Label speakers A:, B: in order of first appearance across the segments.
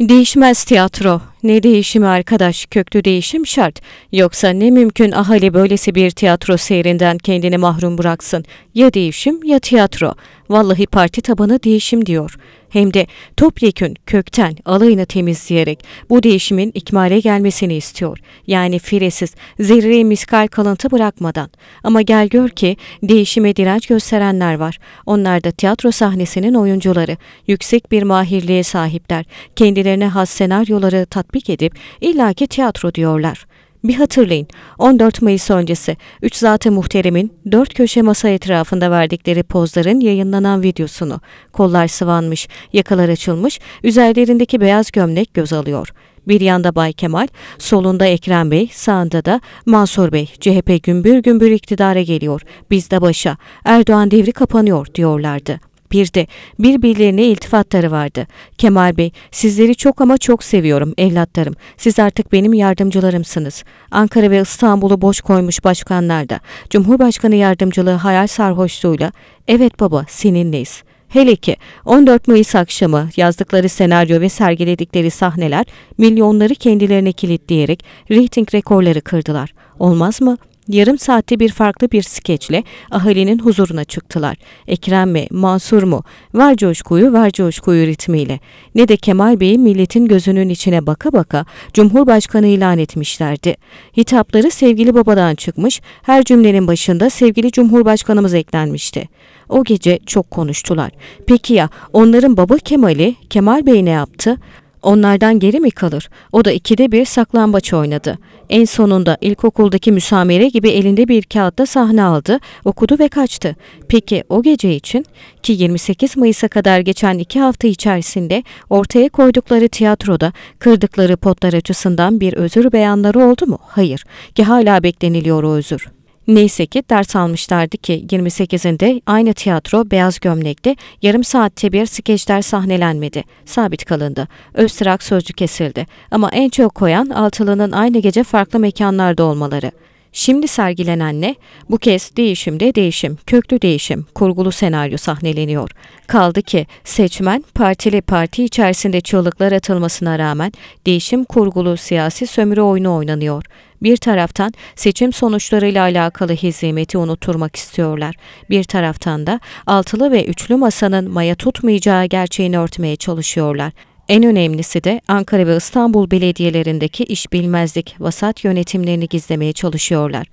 A: Değişmez Tiyatro ne değişimi arkadaş, köklü değişim şart. Yoksa ne mümkün ahali böylesi bir tiyatro seyrinden kendini mahrum bıraksın. Ya değişim ya tiyatro. Vallahi parti tabanı değişim diyor. Hem de topyekün kökten alayını temizleyerek bu değişimin ikmale gelmesini istiyor. Yani firesiz, zerre miskal kalıntı bırakmadan. Ama gel gör ki değişime direnç gösterenler var. Onlar da tiyatro sahnesinin oyuncuları. Yüksek bir mahirliğe sahipler. Kendilerine has senaryoları tat tatbik edip illaki tiyatro diyorlar. Bir hatırlayın 14 Mayıs öncesi üç Zat-ı Muhterem'in 4 köşe masa etrafında verdikleri pozların yayınlanan videosunu. Kollar sıvanmış, yakalar açılmış, üzerlerindeki beyaz gömlek göz alıyor. Bir yanda Bay Kemal, solunda Ekrem Bey, sağında da Mansur Bey. CHP gümbür gümbür iktidara geliyor, biz de başa. Erdoğan devri kapanıyor diyorlardı. Bir de birbirlerine iltifatları vardı. Kemal Bey, sizleri çok ama çok seviyorum evlatlarım. Siz artık benim yardımcılarımsınız. Ankara ve İstanbul'u boş koymuş başkanlar da. Cumhurbaşkanı yardımcılığı hayal sarhoşluğuyla, evet baba seninleyiz.'' Hele ki 14 Mayıs akşamı yazdıkları senaryo ve sergiledikleri sahneler milyonları kendilerine kilitleyerek reyting rekorları kırdılar. Olmaz mı? yarım saatte bir farklı bir skeçle ahalinin huzuruna çıktılar. Ekrem mi, Mansur mu? Ver coşkuyu, ver coşkuyu ritmiyle. Ne de Kemal Bey'i milletin gözünün içine baka baka Cumhurbaşkanı ilan etmişlerdi. Hitapları sevgili babadan çıkmış, her cümlenin başında sevgili Cumhurbaşkanımız eklenmişti. O gece çok konuştular. Peki ya onların baba Kemal'i, Kemal Bey ne yaptı? Onlardan geri mi kalır? O da ikide bir saklambaç oynadı. En sonunda ilkokuldaki müsamere gibi elinde bir kağıtta sahne aldı, okudu ve kaçtı. Peki o gece için ki 28 Mayıs'a kadar geçen iki hafta içerisinde ortaya koydukları tiyatroda kırdıkları potlar açısından bir özür beyanları oldu mu? Hayır ki hala bekleniliyor o özür. Neyse ki ders almışlardı ki 28'inde aynı tiyatro beyaz gömlekli yarım saatte bir skeçler sahnelenmedi. Sabit kalındı. Öztrak sözcü kesildi. Ama en çok koyan Altılı'nın aynı gece farklı mekanlarda olmaları. Şimdi sergilenen ne? Bu kez değişimde değişim, köklü değişim, kurgulu senaryo sahneleniyor. Kaldı ki seçmen partili parti içerisinde çığlıklar atılmasına rağmen değişim kurgulu siyasi sömürü oyunu oynanıyor. Bir taraftan seçim sonuçlarıyla alakalı hizmeti unutturmak istiyorlar. Bir taraftan da altılı ve üçlü masanın maya tutmayacağı gerçeğini örtmeye çalışıyorlar. En önemlisi de Ankara ve İstanbul belediyelerindeki işbilmezlik, vasat yönetimlerini gizlemeye çalışıyorlar.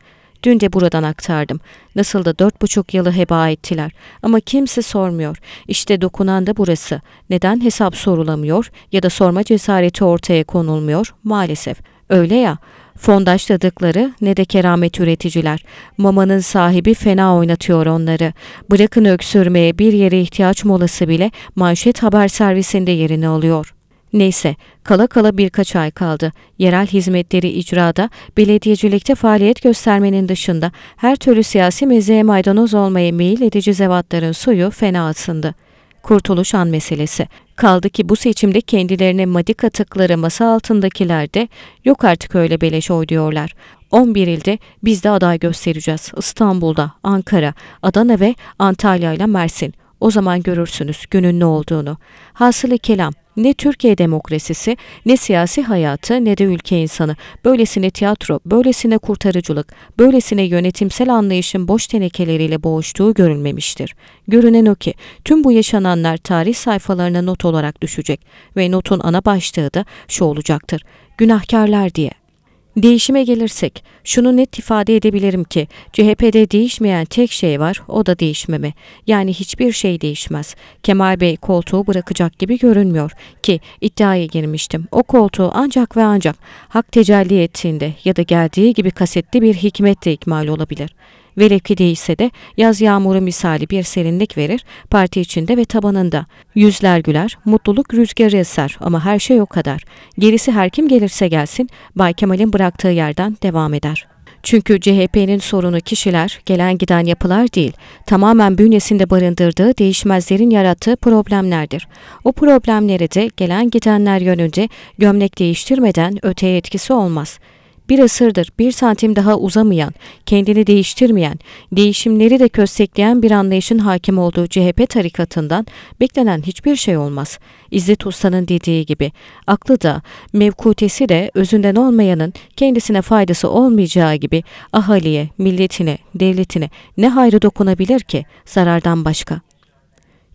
A: Dün de buradan aktardım. Nasıl da dört buçuk yılı heba ettiler. Ama kimse sormuyor. İşte dokunan da burası. Neden hesap sorulamıyor ya da sorma cesareti ortaya konulmuyor? Maalesef. Öyle ya, Fondaşladıkları ne de keramet üreticiler. Mamanın sahibi fena oynatıyor onları. Bırakın öksürmeye bir yere ihtiyaç molası bile manşet haber servisinde yerini alıyor. Neyse, kala kala birkaç ay kaldı. Yerel hizmetleri icrada, belediyecilikte faaliyet göstermenin dışında her türlü siyasi mezeye maydanoz olmaya meyil edici zevatların suyu fena atsındı. Kurtuluş an meselesi. Kaldı ki bu seçimde kendilerine madik atıkları masa altındakiler de yok artık öyle beleş oy diyorlar. 11 ilde biz de aday göstereceğiz. İstanbul'da, Ankara, Adana ve Antalya ile Mersin. O zaman görürsünüz günün ne olduğunu. Hasılı kelam ne Türkiye demokrasisi, ne siyasi hayatı, ne de ülke insanı. Böylesine tiyatro, böylesine kurtarıcılık, böylesine yönetimsel anlayışın boş tenekeleriyle boğuştuğu görülmemiştir. Görünen o ki, tüm bu yaşananlar tarih sayfalarına not olarak düşecek ve notun ana başlığı da şu olacaktır. Günahkarlar diye. Değişime gelirsek, şunu net ifade edebilirim ki CHP'de değişmeyen tek şey var, o da değişmeme. Yani hiçbir şey değişmez. Kemal Bey koltuğu bırakacak gibi görünmüyor ki iddiaya girmiştim. O koltuğu ancak ve ancak hak tecelli ettiğinde ya da geldiği gibi kasetli bir hikmetle ikmal olabilir.'' Velev ki değilse de yaz yağmuru misali bir serinlik verir parti içinde ve tabanında. Yüzler güler, mutluluk rüzgarı eser ama her şey o kadar. Gerisi her kim gelirse gelsin Bay Kemal'in bıraktığı yerden devam eder. Çünkü CHP'nin sorunu kişiler, gelen giden yapılar değil, tamamen bünyesinde barındırdığı değişmezlerin yarattığı problemlerdir. O problemleri de gelen gidenler yönünde gömlek değiştirmeden öteye etkisi olmaz.'' bir asırdır bir santim daha uzamayan, kendini değiştirmeyen, değişimleri de köstekleyen bir anlayışın hakim olduğu CHP tarikatından beklenen hiçbir şey olmaz. İzzet Usta'nın dediği gibi aklı da, mevkutesi de özünden olmayanın kendisine faydası olmayacağı gibi ahaliye, milletine, devletine ne hayrı dokunabilir ki zarardan başka?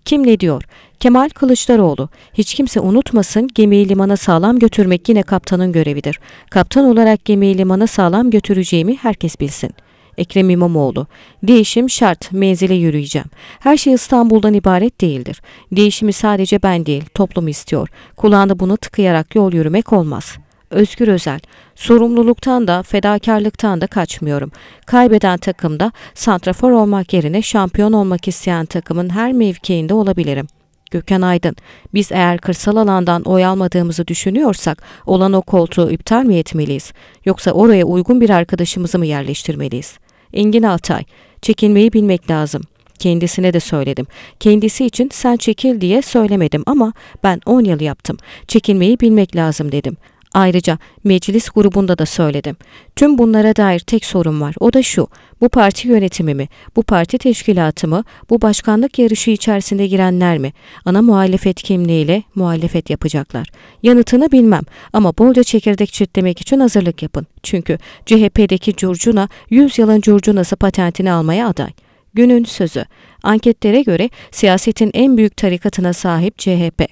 A: Kim ne diyor? Kemal Kılıçdaroğlu, hiç kimse unutmasın gemiyi limana sağlam götürmek yine kaptanın görevidir. Kaptan olarak gemiyi limana sağlam götüreceğimi herkes bilsin. Ekrem İmamoğlu, değişim şart, menzile yürüyeceğim. Her şey İstanbul'dan ibaret değildir. Değişimi sadece ben değil, toplum istiyor. Kulağını bunu tıkayarak yol yürümek olmaz.'' Özgür Özel. Sorumluluktan da fedakarlıktan da kaçmıyorum. Kaybeden takımda santrafor olmak yerine şampiyon olmak isteyen takımın her mevkiinde olabilirim. Gökhan Aydın, biz eğer kırsal alandan oy almadığımızı düşünüyorsak olan o koltuğu iptal mi etmeliyiz? Yoksa oraya uygun bir arkadaşımızı mı yerleştirmeliyiz? Engin Altay, çekinmeyi bilmek lazım. Kendisine de söyledim. Kendisi için sen çekil diye söylemedim ama ben 10 yıl yaptım. Çekilmeyi bilmek lazım dedim. Ayrıca meclis grubunda da söyledim. Tüm bunlara dair tek sorun var. O da şu. Bu parti yönetimi mi? Bu parti teşkilatı mı? Bu başkanlık yarışı içerisinde girenler mi? Ana muhalefet kimliğiyle muhalefet yapacaklar. Yanıtını bilmem ama bolca çekirdek çitlemek için hazırlık yapın. Çünkü CHP'deki curcuna 100 yılın curcunası patentini almaya aday. Günün sözü. Anketlere göre siyasetin en büyük tarikatına sahip CHP.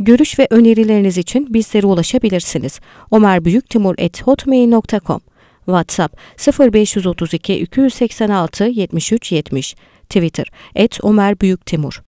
A: Görüş ve önerileriniz için bizlere ulaşabilirsiniz. Ömer Büyük Timur omarbüyüktimur.hotmail.com WhatsApp 0532 286 73 70 Twitter et Ömer Timur